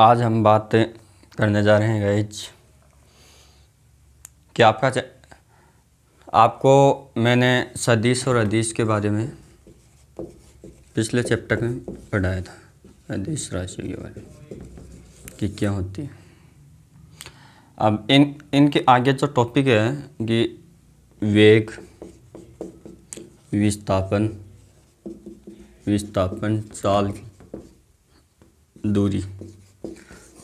आज हम बात करने जा रहे हैं गैज कि आपका आपको मैंने सदीश और अदीश के बारे में पिछले चैप्टर में पढ़ाया था अदीश राशि के बारे में कि क्या होती है अब इन इनके आगे जो टॉपिक है कि वेग विस्थापन विस्थापन चाल दूरी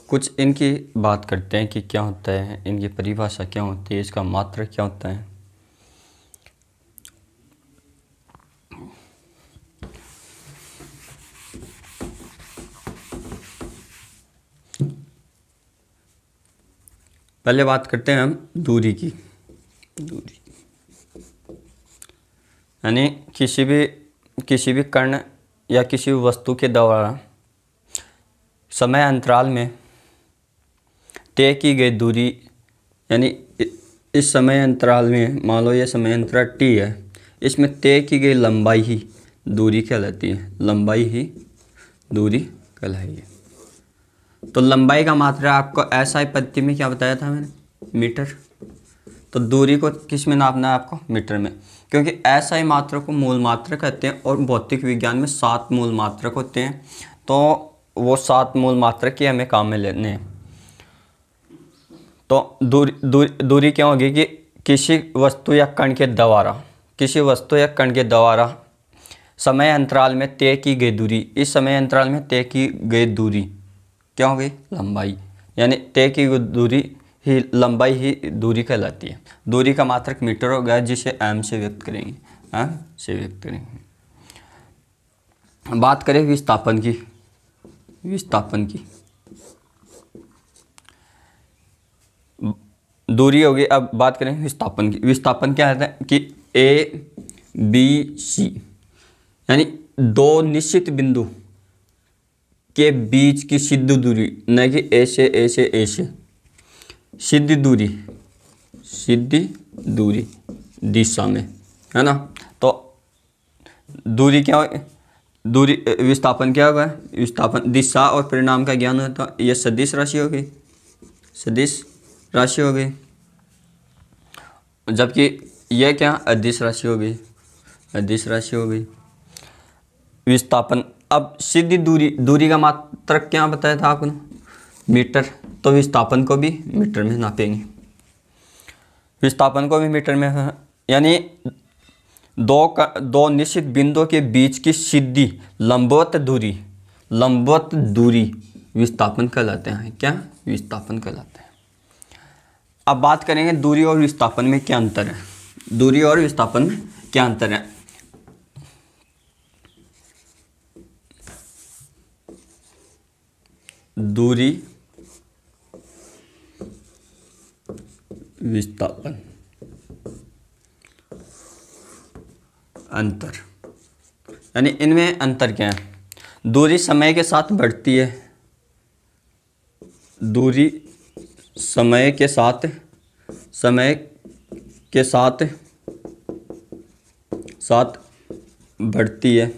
कुछ इनकी बात करते हैं कि क्या होता है इनकी परिभाषा क्या होती है इसका मात्र क्या होता है पहले बात करते हैं हम दूरी की दूरी यानी किसी भी किसी भी कर्ण या किसी भी वस्तु के द्वारा समय अंतराल में तय की गई दूरी यानी इस समय अंतराल में मान लो ये समय अंतराल टी है इसमें तय की गई लंबाई ही दूरी कहलाती है लंबाई ही दूरी कहलाई है तो लंबाई का मात्रा आपको ऐसा ही पद्धति में क्या बताया था मैंने मीटर तो दूरी को किस में नापना है आपको मीटर में क्योंकि ऐसा ही मात्रा को मूल मात्रा कहते हैं और भौतिक विज्ञान में सात मूल मात्रक होते हैं तो वो सात मूल मात्रक ही हमें काम में लेने हैं तो दूरी दूरी दूरी क्या होगी कि किसी वस्तु या कण के द्वारा किसी वस्तु या कण के द्वारा समय अंतराल में तय की गई दूरी इस समय अंतराल में तय की गई दूरी क्या होगी लंबाई यानी तय की दूरी ही लंबाई ही दूरी कहलाती है दूरी का मात्रक मीटर होगा जिसे एम से व्यक्त करेंगे एम से व्यक्त करेंगे बात करें विस्थापन की विस्थापन की दूरी होगी अब बात करें विस्थापन की विस्थापन क्या है कि ए बी सी यानी दो निश्चित बिंदु के बीच की सिद्ध दूरी न कि ए से ए से ए से सिद्ध दूरी सिद्ध दूरी दिशा में है ना तो दूरी क्या हो दूरी विस्थापन क्या होगा विस्थापन दिशा और परिणाम का ज्ञान होता है यह सदिश राशि होगी सदिश राशि हो गई जबकि यह क्या अधिस राशि हो गई अधिस राशि हो गई विस्थापन अब सीधी दूरी दूरी का मात्र क्या बताया था आपने मीटर तो विस्थापन को भी मीटर में नापेंगे विस्थापन को भी मीटर में यानी दो का, दो निश्चित बिंदुओं के बीच की सीधी लंबवत दूरी लंबवत दूरी विस्थापन कहलाते हैं क्या विस्थापन कहलाते हैं अब बात करेंगे दूरी और विस्थापन में क्या अंतर है दूरी और विस्थापन में क्या अंतर है दूरी विस्थापन अंतर यानी इनमें अंतर क्या है दूरी समय के साथ बढ़ती है दूरी समय के साथ समय के साथ साथ बढ़ती है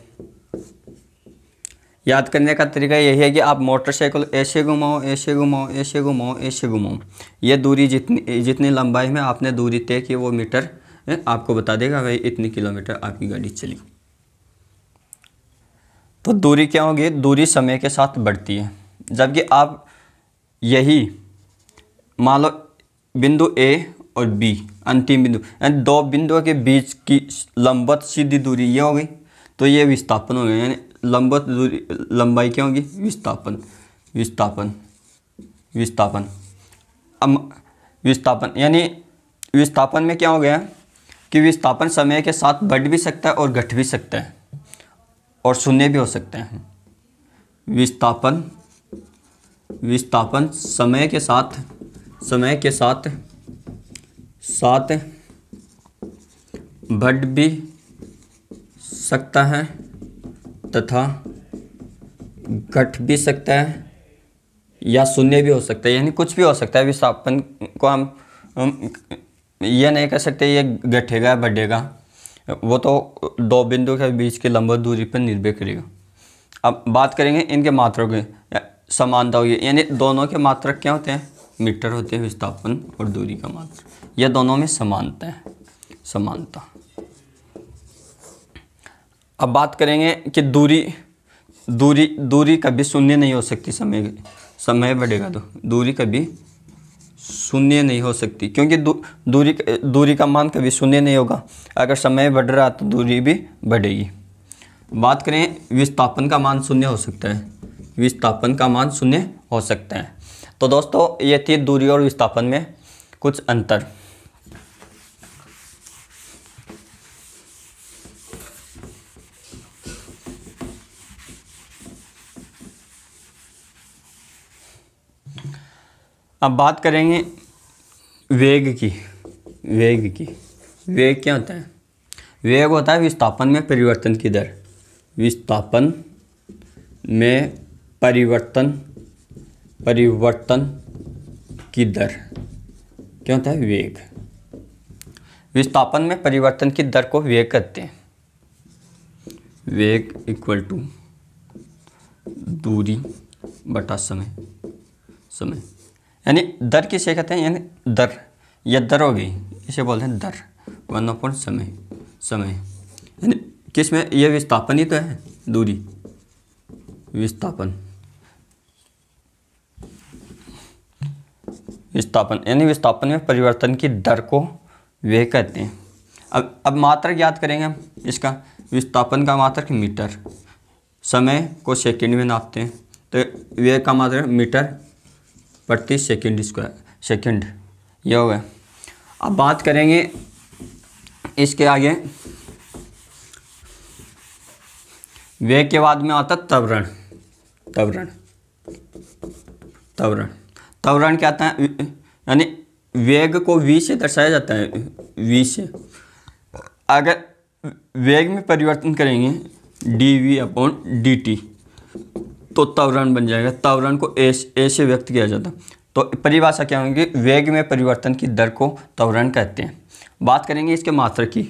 याद करने का तरीका यही है कि आप मोटरसाइकिल ऐसे घुमाओ ऐसे घुमाओ ऐसे घुमाओ ऐसे घुमाओ ये दूरी जितनी जितनी लंबाई में आपने दूरी तय की वो मीटर आपको बता देगा भाई इतनी किलोमीटर आपकी गाड़ी चली तो दूरी क्या होगी दूरी समय के साथ बढ़ती है जबकि आप यही मान लो बिंदु ए और बी अंतिम बिंदु यानी दो बिंदुओं के बीच की लंबत सीधी दूरी ये हो गई तो ये विस्थापन हो गया यानी लंबत दूरी लंबाई क्या होगी विस्थापन विस्थापन विस्थापन अब विस्थापन यानी विस्थापन में क्या हो गया कि विस्थापन समय के साथ बढ़ भी सकता है और घट भी सकता है और शून्य भी हो सकता है विस्थापन विस्थापन समय के साथ समय के साथ साथ बढ़ भी सकता है तथा घट भी सकता है या शून्य भी हो सकता है यानी कुछ भी हो सकता है विस्थापन को हम, यह नहीं कह सकते ये घटेगा या बढ़ेगा वो तो दो बिंदु के बीच की लंबा दूरी पर निर्भर करेगा अब बात करेंगे इनके मात्रों की समानता होगी यानी दोनों के मात्रक क्या होते हैं मीटर होते हैं विस्थापन और दूरी का मात्र यह दोनों में समानता है समानता अब बात करेंगे कि दूरी दूरी दूरी कभी शून्य नहीं हो सकती समय समय बढ़ेगा तो दूरी कभी शून्य नहीं हो सकती क्योंकि दू, दूरी दूरी का मान कभी शून्य नहीं होगा अगर समय बढ़ रहा तो दूरी भी बढ़ेगी बात करें विस्थापन का मान शून्य हो सकता है विस्थापन का मान शून्य हो सकता है तो दोस्तों ये थी दूरी और विस्थापन में कुछ अंतर अब बात करेंगे वेग की वेग की वेग क्या होता है वेग होता है विस्थापन में परिवर्तन की दर विस्थापन में परिवर्तन परिवर्तन की दर क्या होता है वेग विस्थापन में परिवर्तन की दर को वेग कहते हैं वेग इक्वल टू दूरी बटा समय समय यानी दर किसे कहते हैं यानी दर या दर हो गई इसे बोलते हैं दर वन अपॉन समय समय यानी किस में यह विस्थापन ही तो है दूरी विस्थापन विस्थापन यानी विस्थापन में परिवर्तन की दर को वे कहते हैं अब अब मात्र याद करेंगे हम इसका विस्थापन का मात्र मीटर समय को सेकंड में नापते हैं तो वे का मात्र मीटर प्रति सेकंड स्क्वायर सेकंड यह हो गया अब बात करेंगे इसके आगे वे के बाद में आता तवरण तवरण तवरण त्वरण क्या आता है यानी वेग को v से दर्शाया जाता है v से अगर वेग में परिवर्तन करेंगे d v upon d t तो त्वरण बन जाएगा त्वरण को ए से व्यक्त किया जाता है तो परिभाषा क्या होगी वेग में परिवर्तन की दर को त्वरण कहते हैं बात करेंगे इसके मात्र की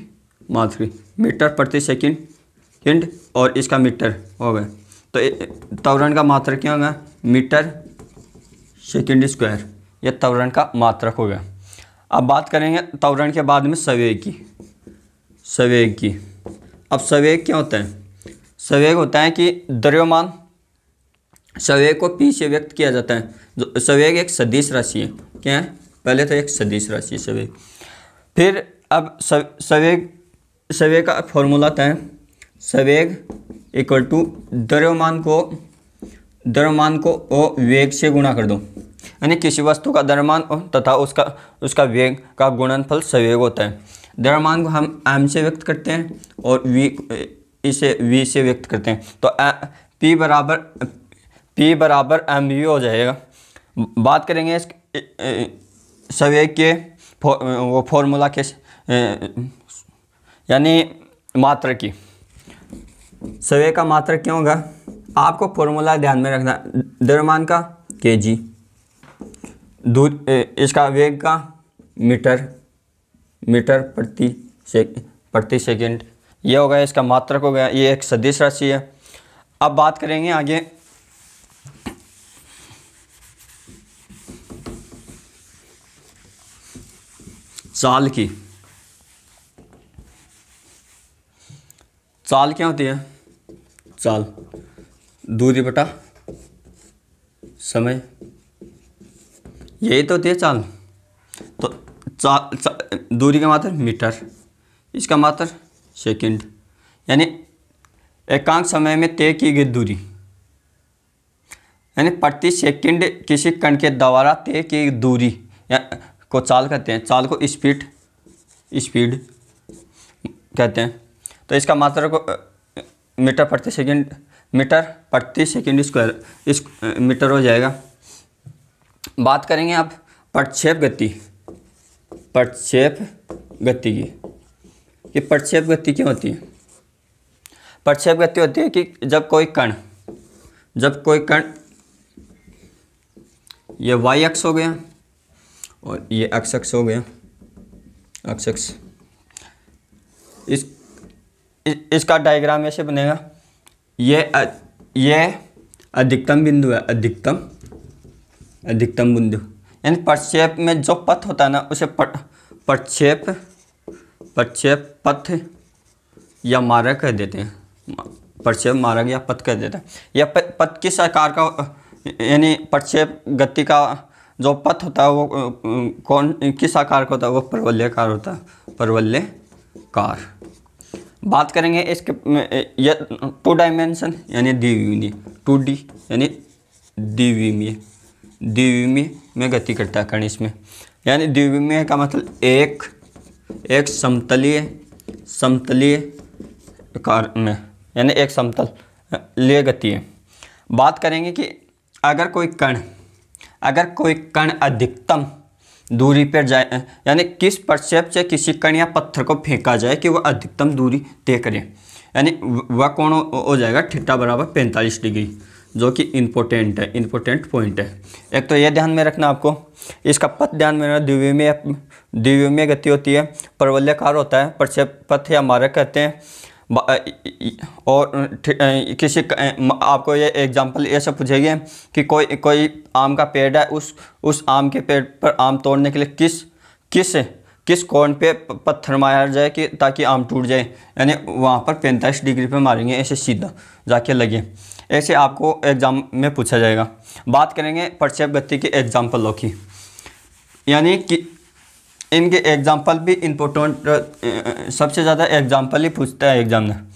मात्र की मीटर प्रति सेकंड किंड और इसका मीटर हो गया तो त्वरण का मात्र क्या होगा मीटर सेकेंड स्क्वायर यह त्वरण का मात्रक हो गया अब बात करेंगे त्वरण के बाद में सवेग की सवेग की अब सवेग क्या होता है सवेग होता है कि द्रव्यमान सवेग को पी से व्यक्त किया जाता है सवेग एक सदिश राशि है क्या है पहले तो एक सदिश राशि है सवेग फिर अब सवेग सवेग का फॉर्मूला होता है सवेग इक्वल टू द्रव्यमान को द्रव्यमान को ओ वेग से गुणा कर दो यानी किसी वस्तु का द्रव्यमान तथा उसका उसका वेग का गुणनफल सवेग होता है द्रव्यमान को हम एम से व्यक्त करते हैं और वी इसे वी से व्यक्त करते हैं तो पी बराबर पी बराबर एम वी हो जाएगा बात करेंगे इस संवेग के फो, वो फॉर्मूला के यानी मात्र की सवे का मात्र क्यों होगा आपको फॉर्मूला ध्यान में रखना द्रव्यमान का के जी दूध इसका वेग का मीटर मीटर प्रति सेक प्रति सेकेंड यह हो गया इसका मात्रक हो गया ये एक सदिश राशि है अब बात करेंगे आगे चाल की चाल क्या होती है चाल दूरी बटा समय यही तो होती है चाल तो चाल चा, दूरी का मात्र मीटर इसका मात्र सेकंड यानी एकांक समय में तय की गई दूरी यानी प्रति सेकंड किसी कण के द्वारा तय की दूरी या को चाल कहते हैं चाल को स्पीड स्पीड कहते हैं तो इसका मात्र को मीटर प्रति सेकंड मीटर प्रति सेकेंड स्क्वायर इस मीटर हो जाएगा बात करेंगे आप प्रक्षेप गति प्रक्षेप गति की कि प्रक्षेप गति क्यों होती है प्रक्षेप गति होती है कि जब कोई कण जब कोई कण ये वाई एक्स हो गया और ये एक्स एक्स हो गया एक्स एक्स इस इसका डायग्राम ऐसे बनेगा ये ये अधिकतम बिंदु है अधिकतम अधिकतम बिंदु यानी प्रक्षेप में जो पथ होता है ना उसे प्रक्षेप प्रक्षेप पथ या मार्ग कह देते हैं प्रक्षेप मार्ग या पथ कह देते हैं या पथ किस आकार का यानी प्रक्षेप गति का जो पथ होता है वो कौन किस आकार का होता है वो परवल्यकार होता है परवल्यकार बात करेंगे इसके टू डायमेंशन यानी द्विविमीय टू डी यानी द्विविमीय द्विविमीय में गति करता है कण इसमें यानी द्विविमीय का मतलब एक एक समतलीय समतलीय कार में यानी एक समतल ले गति है बात करेंगे कि अगर कोई कण अगर कोई कण अधिकतम दूरी पर जाए यानी किस प्रक्षेप से किसी कण या पत्थर को फेंका जाए कि वह अधिकतम दूरी तय करें यानी वह कौन हो जाएगा ठिट्टा बराबर पैंतालीस डिग्री जो कि इम्पोर्टेंट है इम्पोर्टेंट पॉइंट है एक तो यह ध्यान में रखना आपको इसका पथ ध्यान में रखना दिव्य में दिव्य में गति होती है परवल्यकार होता है प्रक्षेप पथ या मारक कहते हैं और किसी आपको ये एग्जांपल ऐसे पूछेंगे कि कोई कोई आम का पेड़ है उस उस आम के पेड़ पर आम तोड़ने के लिए किस किस किस कोण पे पत्थर मारा जाए कि ताकि आम टूट जाए यानी वहाँ पर पैंतालीस डिग्री पे मारेंगे ऐसे सीधा जाके लगे ऐसे आपको एग्ज़ाम में पूछा जाएगा बात करेंगे प्रक्षेप गति के एग्जाम्पलों की यानी कि इनके एग्जाम्पल भी इम्पोर्टेंट सबसे ज़्यादा एग्जाम्पल ही पूछता है एग्जाम में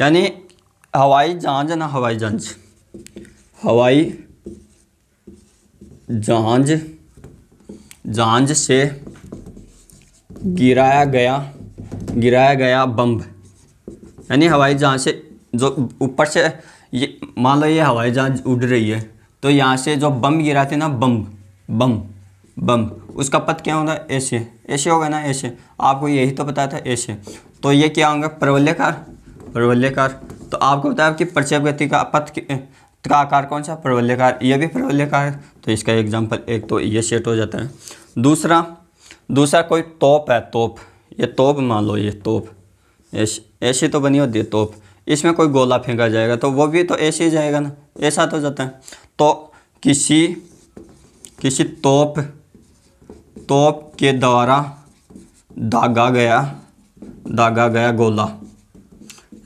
यानी हवाई जहाज ना हवाई जहाज हवाई जहाज जहाज से गिराया गया गिराया गया बम्ब यानी हवाई जहाज से जो ऊपर से ये मान लो ये हवाई जहाज उड़ रही है तो यहाँ से जो बम गिरा थे ना बम बम बम उसका पथ क्या होगा ऐसे ऐसे होगा ना ऐसे आपको यही तो पता था ऐसे तो ये क्या होंगे प्रवल्यकार प्रवल्यकार तो आपको बताया कि प्रक्षेप गति का पथ का आकार कौन सा प्रवल्यकार ये भी प्रवल्यकार है तो इसका एग्जाम्पल एक तो ये सेट हो जाता है दूसरा दूसरा कोई तोप है तोप ये तोप मान लो ये तोप ऐसे ऐसी तो बनी होती है तोप इसमें कोई गोला फेंका जाएगा तो वो भी तो ऐसे ही जाएगा ना ऐसा तो जाता है तो किसी किसी तोप तोप के द्वारा दागा गया दागा गया गोला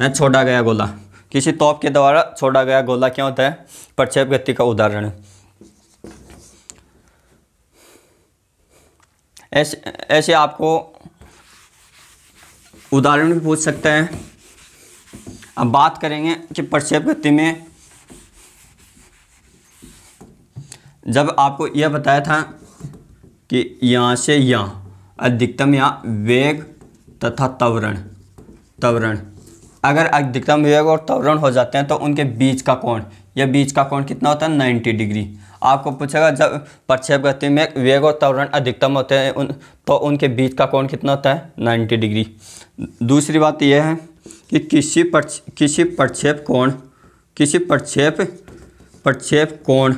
है छोड़ा गया गोला किसी तोप के द्वारा छोड़ा गया गोला क्या होता है प्रक्षेप गति का उदाहरण ऐसे ऐसे आपको उदाहरण भी पूछ सकते हैं अब बात करेंगे कि प्रक्षेप गति में जब आपको यह बताया था कि यहाँ से यहाँ अधिकतम यहाँ वेग तथा तवरण तवरण अगर अधिकतम वेग और तवरण हो जाते हैं तो उनके बीच का कोण या बीच का कोण कितना होता है 90 डिग्री आपको पूछेगा जब प्रक्षेप गति में वेग और त्वरण अधिकतम होते हैं उन तो उनके बीच का कोण कितना होता है 90 डिग्री दूसरी बात यह है कि किसी प्रक्ष, किसी प्रक्षेप कोण किसी प्रक्षेप प्रक्षेप कोण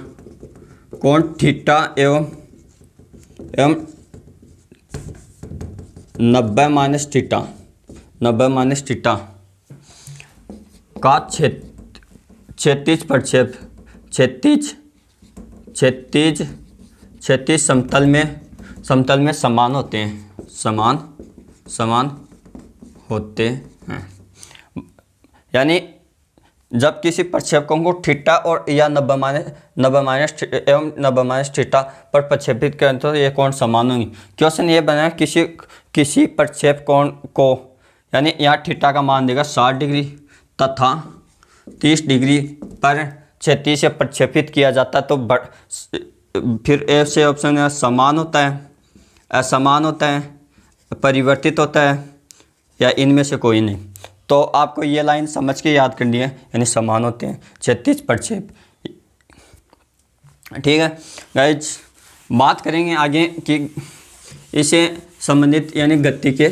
कोण थीटा एवं एवं नब्बे माइनस थीटा नब्बे माइनस थीटा का क्षेत्रीज प्रक्षेप क्षेत्रीज क्षेत्रीज क्षेत्रीज समतल में समतल में समान होते हैं समान समान होते हैं यानी जब किसी प्रक्षेपकों को ठिट्टा और या नब्बे माइनस नब्बे माइनस एवं नब्बे माइनस ठिट्टा पर प्रक्षेपित करें तो ये कौन समान होंगे क्वेश्चन ये बना किसी किसी प्रक्षेप कोण को यानी यहाँ ठिट्टा का मान देगा साठ डिग्री तथा तीस डिग्री पर क्षति से प्रक्षेपित किया जाता है तो बढ़ फिर ए से ऑप्शन समान होता है असमान होता है परिवर्तित होता है या इनमें से कोई नहीं तो आपको ये लाइन समझ के याद करनी है यानी समान होते हैं छत्तीस प्रक्षेप ठीक है गाइज बात करेंगे आगे कि इसे संबंधित यानी गति के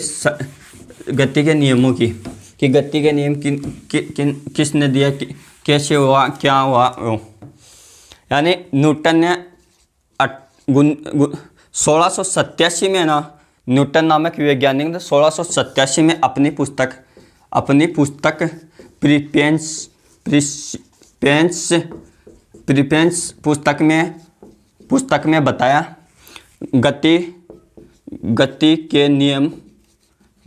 गति के नियमों की कि गति के नियम किन कि, किसने दिया कि, कैसे हुआ क्या हुआ यानी न्यूटन ने सोलह सौ सत्यासी में ना न्यूटन नामक वैज्ञानिक ने सोलह सौ सत्यासी में अपनी पुस्तक अपनी पुस्तक प्रिपेंस प्रिपेंस प्रिपेंस पुस्तक में पुस्तक में बताया गति गति के नियम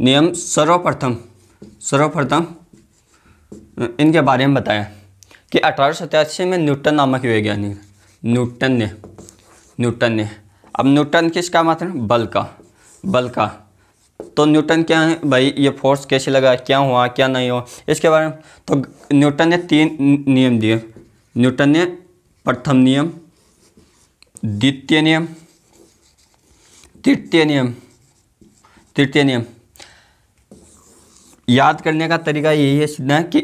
नियम सर्वप्रथम सर्वप्रथम इनके बारे में बताया कि अठारह में न्यूटन नामक वैज्ञानिक न्यूटन ने न्यूटन ने अब न्यूटन किसका मात्र बल का बल का तो न्यूटन क्या है भाई ये फोर्स कैसे लगा क्या हुआ क्या नहीं हुआ इसके बारे में तो न्यूटन ने तीन नियम दिए न्यूटन ने प्रथम नियम द्वितीय नियम तृतीय नियम तृतीय नियम याद करने का तरीका यही है सीधा कि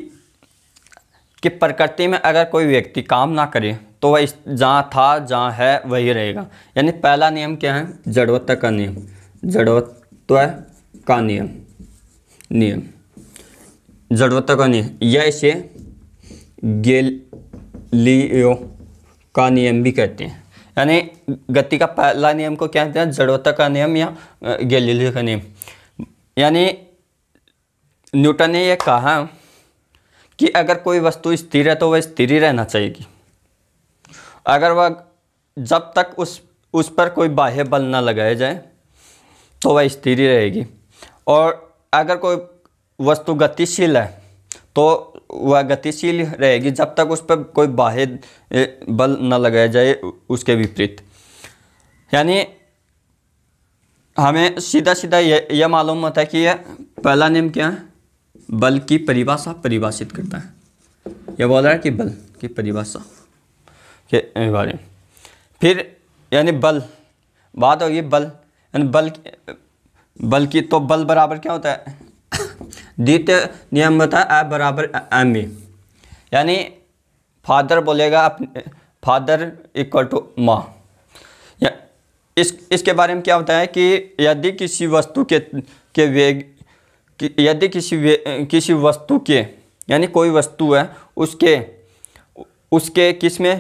कि प्रकृति में अगर कोई व्यक्ति काम ना करे तो वह जहाँ था जहाँ है वही रहेगा यानी पहला नियम क्या है जड़वत्ता का नियम जड़वत्ता तो है का नियम नियम जड़वत्ता का नियम या इसे गेलियो का नियम भी कहते हैं यानी गति का पहला नियम को क्या कहते हैं जड़वत्ता का नियम या गेलियो का नियम यानी न्यूटन ने यह कहा कि अगर कोई वस्तु स्थिर है तो वह स्थिर ही रहना चाहिए अगर वह जब तक उस उस पर कोई बाह्य बल ना लगाया जाए तो वह स्थिर रहेगी और अगर कोई वस्तु गतिशील है तो वह गतिशील रहेगी जब तक उस पर कोई बाह्य बल न लगाया जाए उसके विपरीत यानी हमें सीधा सीधा यह यह मालूम होता है कि यह पहला नियम क्या है बल की परिभाषा परिभाषित करता है यह बोल रहा है कि बल की परिभाषा के बारे में फिर यानी बल बात होगी बल यानी बल बल्कि तो बल बराबर क्या होता है द्वितीय नियम होता है ए बराबर एम ई यानी फादर बोलेगा अपने फादर इक्वल टू माँ इस इसके बारे में क्या होता है कि यदि किसी वस्तु के के वेग कि यदि किसी वे, किसी वस्तु के यानी कोई वस्तु है उसके उसके किस में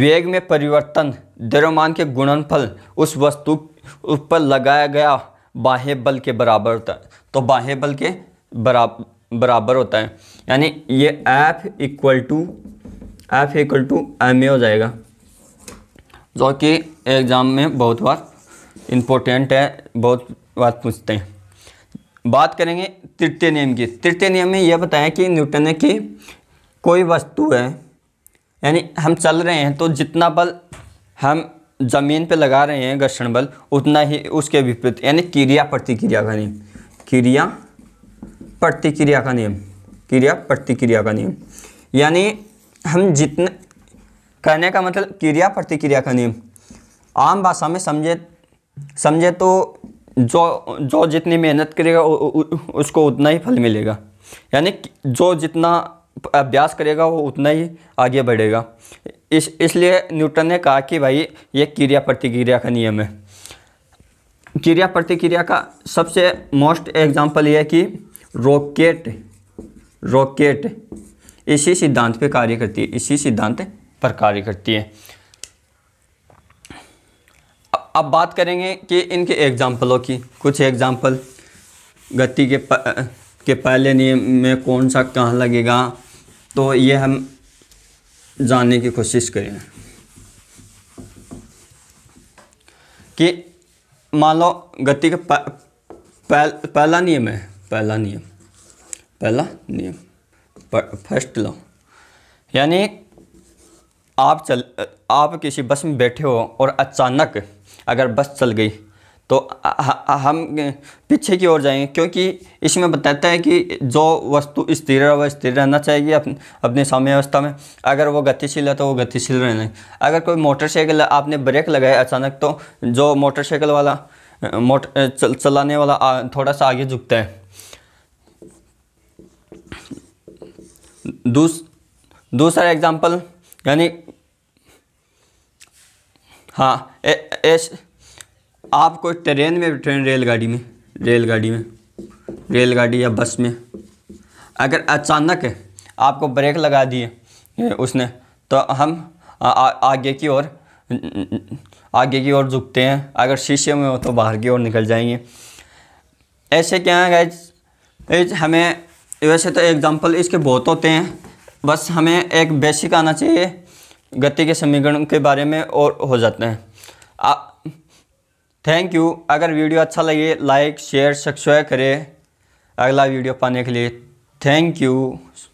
वेग में परिवर्तन द्रव्यमान के गुणनफल उस वस्तु पर लगाया गया बाह्य बल के बराबर होता है तो बाह्य बल के बराबर बराबर होता है यानी ये F equal to F equal to M A हो जाएगा जो कि एग्ज़ाम में बहुत बार इम्पोर्टेंट है बहुत बार पूछते हैं बात करेंगे तृतीय नियम की तृतीय नियम में यह बताया कि न्यूटन ने कि कोई वस्तु है यानी हम चल रहे हैं तो जितना बल हम ज़मीन पे लगा रहे हैं घर्षण बल उतना ही उसके विपरीत यानी क्रिया प्रतिक्रिया का नियम क्रिया प्रतिक्रिया का नियम क्रिया प्रतिक्रिया का नियम यानी हम जितने कहने का मतलब क्रिया प्रतिक्रिया का नियम आम भाषा में समझे समझे तो जो जो जितनी मेहनत करेगा उसको उतना ही फल मिलेगा यानी जो जितना अभ्यास करेगा वो उतना ही आगे बढ़ेगा इस इसलिए न्यूटन ने कहा कि भाई ये क्रिया प्रतिक्रिया का नियम है क्रिया प्रतिक्रिया का सबसे मोस्ट एग्जाम्पल ये है कि रॉकेट रॉकेट इसी सिद्धांत पे कार्य करती है इसी सिद्धांत पर कार्य करती है अब बात करेंगे कि इनके एग्जाम्पलों की कुछ एग्जाम्पल गति के कि पहले नियम में कौन सा कहाँ लगेगा तो ये हम जानने की कोशिश करें कि मान लो गति का पहला नियम है पहला नियम पहला नियम फर्स्ट लॉ यानी आप चल आप किसी बस में बैठे हो और अचानक अगर बस चल गई तो हम पीछे की ओर जाएंगे क्योंकि इसमें बताता है कि जो वस्तु स्थिर है वह स्थिर रहना चाहिए अपने अपने साम्य अवस्था में अगर वो गतिशील है तो वो गतिशील रहना है अगर कोई मोटरसाइकिल आपने ब्रेक लगाया अचानक तो जो मोटरसाइकिल वाला मोटर चल, चलाने वाला थोड़ा सा आगे झुकता है दूस दूसरा एग्जाम्पल यानी हाँ ए, ए, आपको ट्रेन में ट्रेन रेलगाड़ी में रेलगाड़ी में रेलगाड़ी या बस में अगर अचानक आपको ब्रेक लगा दिए उसने तो हम आ, आगे की ओर आगे की ओर झुकते हैं अगर शीशे में हो तो बाहर की ओर निकल जाएंगे ऐसे क्या है गाइज हमें वैसे तो एग्ज़ाम्पल इसके बहुत होते हैं बस हमें एक बेसिक आना चाहिए गति के समीकरण के बारे में और हो जाते हैं थैंक यू अगर वीडियो अच्छा लगे लाइक शेयर सब्सक्राइब करें अगला वीडियो पाने के लिए थैंक यू